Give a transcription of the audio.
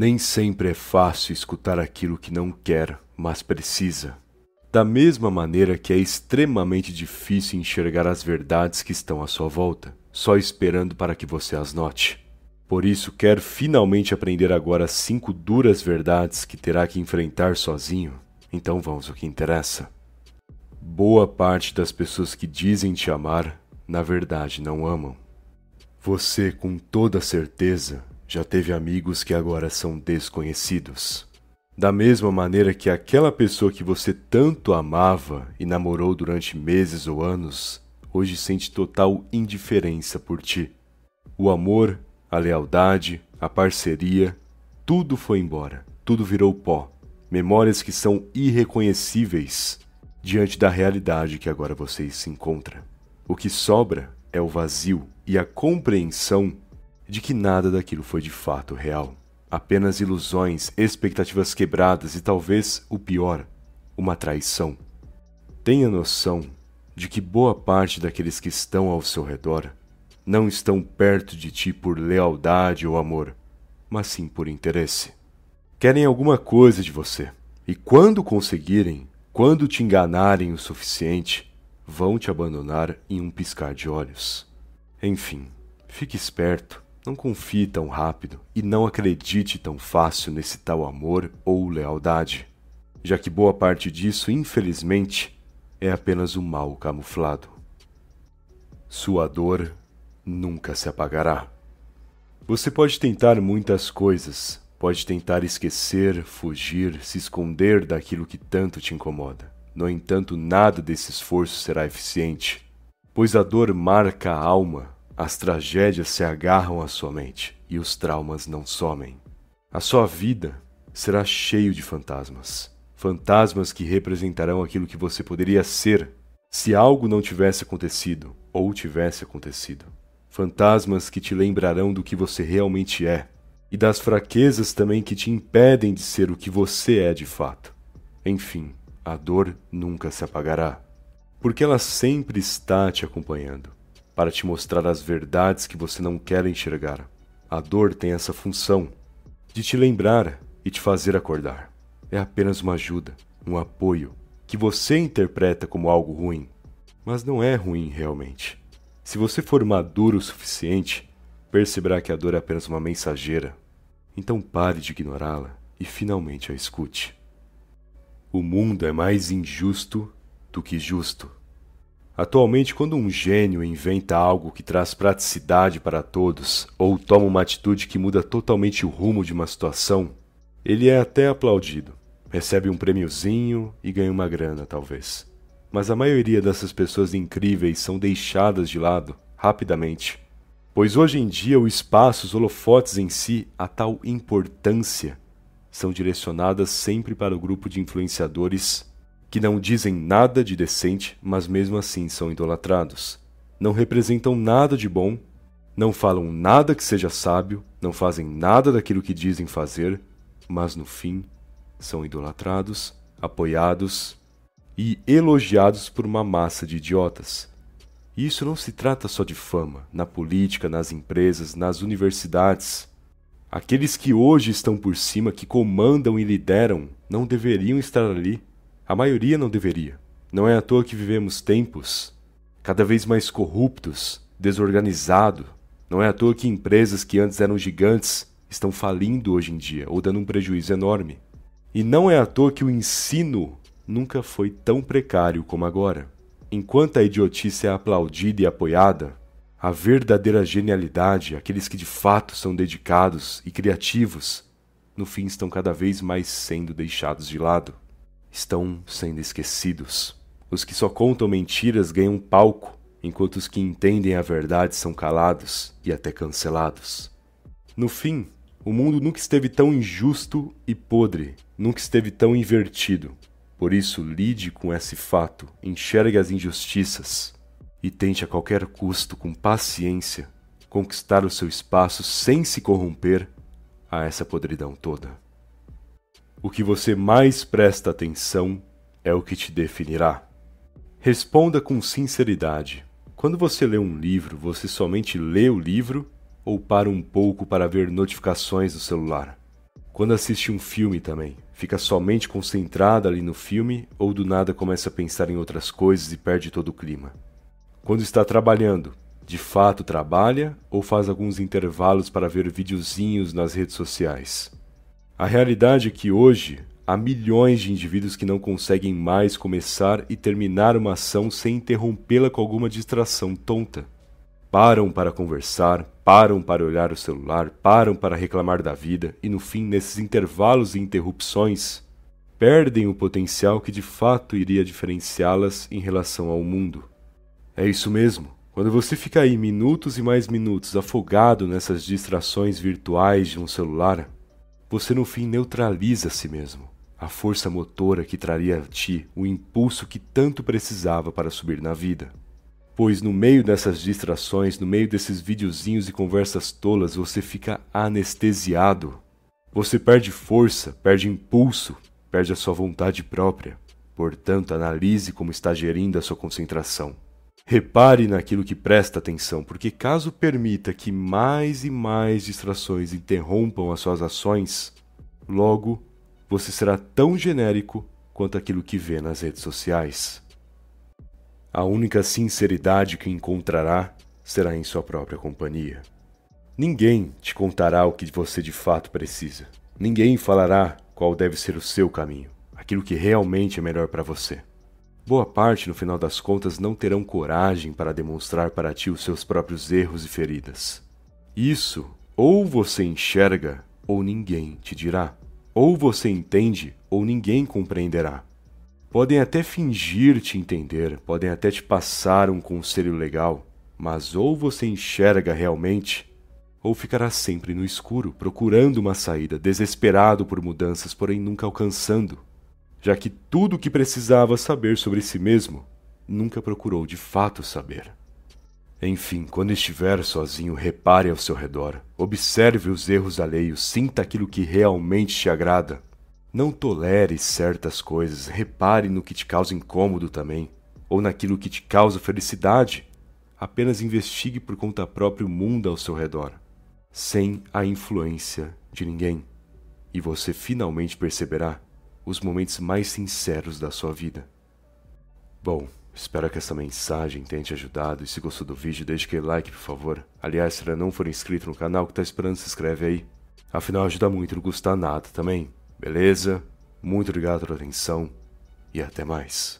Nem sempre é fácil escutar aquilo que não quer, mas precisa. Da mesma maneira que é extremamente difícil enxergar as verdades que estão à sua volta, só esperando para que você as note. Por isso, quer finalmente aprender agora as cinco duras verdades que terá que enfrentar sozinho? Então vamos ao que interessa. Boa parte das pessoas que dizem te amar, na verdade não amam. Você, com toda certeza, já teve amigos que agora são desconhecidos. Da mesma maneira que aquela pessoa que você tanto amava e namorou durante meses ou anos, hoje sente total indiferença por ti. O amor, a lealdade, a parceria, tudo foi embora, tudo virou pó. Memórias que são irreconhecíveis diante da realidade que agora vocês se encontram. O que sobra é o vazio e a compreensão de que nada daquilo foi de fato real. Apenas ilusões, expectativas quebradas e talvez o pior, uma traição. Tenha noção de que boa parte daqueles que estão ao seu redor não estão perto de ti por lealdade ou amor, mas sim por interesse. Querem alguma coisa de você, e quando conseguirem, quando te enganarem o suficiente, vão te abandonar em um piscar de olhos. Enfim, fique esperto não confie tão rápido e não acredite tão fácil nesse tal amor ou lealdade, já que boa parte disso, infelizmente, é apenas o um mal camuflado. Sua dor nunca se apagará. Você pode tentar muitas coisas, pode tentar esquecer, fugir, se esconder daquilo que tanto te incomoda. No entanto, nada desse esforço será eficiente, pois a dor marca a alma as tragédias se agarram à sua mente e os traumas não somem. A sua vida será cheio de fantasmas. Fantasmas que representarão aquilo que você poderia ser se algo não tivesse acontecido ou tivesse acontecido. Fantasmas que te lembrarão do que você realmente é e das fraquezas também que te impedem de ser o que você é de fato. Enfim, a dor nunca se apagará, porque ela sempre está te acompanhando para te mostrar as verdades que você não quer enxergar. A dor tem essa função de te lembrar e te fazer acordar. É apenas uma ajuda, um apoio, que você interpreta como algo ruim, mas não é ruim realmente. Se você for maduro o suficiente, perceberá que a dor é apenas uma mensageira. Então pare de ignorá-la e finalmente a escute. O mundo é mais injusto do que justo. Atualmente, quando um gênio inventa algo que traz praticidade para todos, ou toma uma atitude que muda totalmente o rumo de uma situação, ele é até aplaudido. Recebe um prêmiozinho e ganha uma grana, talvez. Mas a maioria dessas pessoas incríveis são deixadas de lado, rapidamente. Pois hoje em dia o espaço, os holofotes em si, a tal importância, são direcionadas sempre para o grupo de influenciadores que não dizem nada de decente, mas mesmo assim são idolatrados. Não representam nada de bom, não falam nada que seja sábio, não fazem nada daquilo que dizem fazer, mas no fim são idolatrados, apoiados e elogiados por uma massa de idiotas. E isso não se trata só de fama, na política, nas empresas, nas universidades. Aqueles que hoje estão por cima, que comandam e lideram, não deveriam estar ali a maioria não deveria. Não é à toa que vivemos tempos cada vez mais corruptos, desorganizados. Não é à toa que empresas que antes eram gigantes estão falindo hoje em dia ou dando um prejuízo enorme. E não é à toa que o ensino nunca foi tão precário como agora. Enquanto a idiotice é aplaudida e apoiada, a verdadeira genialidade, aqueles que de fato são dedicados e criativos, no fim estão cada vez mais sendo deixados de lado estão sendo esquecidos. Os que só contam mentiras ganham palco, enquanto os que entendem a verdade são calados e até cancelados. No fim, o mundo nunca esteve tão injusto e podre, nunca esteve tão invertido. Por isso, lide com esse fato, enxergue as injustiças e tente a qualquer custo, com paciência, conquistar o seu espaço sem se corromper a essa podridão toda. O que você mais presta atenção é o que te definirá. Responda com sinceridade. Quando você lê um livro, você somente lê o livro ou para um pouco para ver notificações no celular? Quando assiste um filme também, fica somente concentrada ali no filme ou do nada começa a pensar em outras coisas e perde todo o clima? Quando está trabalhando, de fato trabalha ou faz alguns intervalos para ver videozinhos nas redes sociais? A realidade é que hoje há milhões de indivíduos que não conseguem mais começar e terminar uma ação sem interrompê-la com alguma distração tonta. Param para conversar, param para olhar o celular, param para reclamar da vida e, no fim, nesses intervalos e interrupções, perdem o potencial que de fato iria diferenciá-las em relação ao mundo. É isso mesmo. Quando você fica aí minutos e mais minutos afogado nessas distrações virtuais de um celular, você no fim neutraliza a si mesmo, a força motora que traria a ti o impulso que tanto precisava para subir na vida. Pois no meio dessas distrações, no meio desses videozinhos e conversas tolas, você fica anestesiado. Você perde força, perde impulso, perde a sua vontade própria. Portanto, analise como está gerindo a sua concentração. Repare naquilo que presta atenção, porque caso permita que mais e mais distrações interrompam as suas ações, logo você será tão genérico quanto aquilo que vê nas redes sociais. A única sinceridade que encontrará será em sua própria companhia. Ninguém te contará o que você de fato precisa. Ninguém falará qual deve ser o seu caminho, aquilo que realmente é melhor para você. Boa parte, no final das contas, não terão coragem para demonstrar para ti os seus próprios erros e feridas. Isso ou você enxerga, ou ninguém te dirá. Ou você entende, ou ninguém compreenderá. Podem até fingir te entender, podem até te passar um conselho legal, mas ou você enxerga realmente, ou ficará sempre no escuro, procurando uma saída, desesperado por mudanças, porém nunca alcançando já que tudo o que precisava saber sobre si mesmo nunca procurou de fato saber. Enfim, quando estiver sozinho, repare ao seu redor, observe os erros alheios, sinta aquilo que realmente te agrada. Não tolere certas coisas, repare no que te causa incômodo também, ou naquilo que te causa felicidade. Apenas investigue por conta própria o mundo ao seu redor, sem a influência de ninguém, e você finalmente perceberá os momentos mais sinceros da sua vida. Bom, espero que essa mensagem tenha te ajudado e se gostou do vídeo, deixe aquele like, por favor. Aliás, se ainda não for inscrito no canal, que tá esperando, se inscreve aí. Afinal, ajuda muito, não custa nada também. Beleza? Muito obrigado pela atenção e até mais.